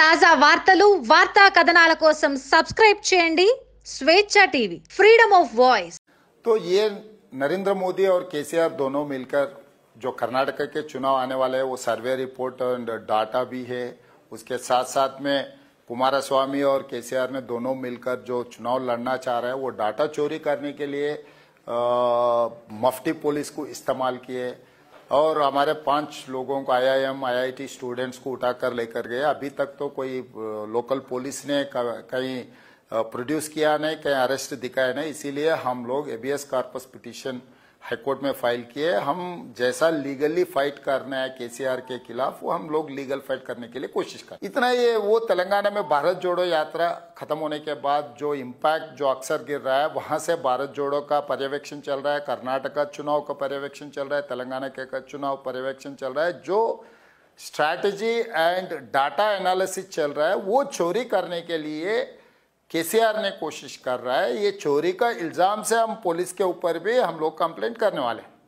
తాజా వార్తలు వార్తా కథనాల కోసం సబ్స్క్రైబ్ చేయండి స్వేచ్ఛ టీవీ ఫ్రీडम ऑफ वॉइस तो ये नरेंद्र मोदी और केसीआर दोनों मिलकर जो कर्नाटक के चुनाव आने वाले हैं वो सर्वे रिपोर्ट और डाटा भी है उसके साथ साथ में कुमार स्वामी और केसीआर ने दोनों मिलकर जो चुनाव लड़ना चाह रहे हैं वो डाटा चोरी करने के लिए मफ्टी पुलिस को इस्तेमाल किए और हमारे पांच लोगों को आईआईएम आईआईटी स्टूडेंट्स को उठाकर लेकर गए अभी तक तो कोई लोकल पुलिस ने कहीं प्रोड्यूस किया नहीं कहीं अरेस्ट दिखाया नहीं इसीलिए हम लोग एबीएस कार्पस पिटिशन हाईकोर्ट में फाइल किए हम जैसा लीगली फाइट करना है केसीआर के खिलाफ वो हम लोग लीगल फाइट करने के लिए कोशिश कर इतना ये वो तेलंगाना में भारत जोड़ो यात्रा खत्म होने के बाद जो इम्पैक्ट जो अक्सर गिर रहा है वहां से भारत जोड़ो का पर्यवेक्षण चल रहा है कर्नाटका चुनाव का पर्यवेक्षण चल रहा है तेलंगाना के का चुनाव पर्यवेक्षण चल रहा है जो स्ट्रैटेजी एंड डाटा एनालिसिस चल रहा है वो चोरी करने के लिए केसीआर ने कोशिश कर रहा है ये चोरी का इल्ज़ाम से हम पुलिस के ऊपर भी हम लोग कंप्लेंट करने वाले हैं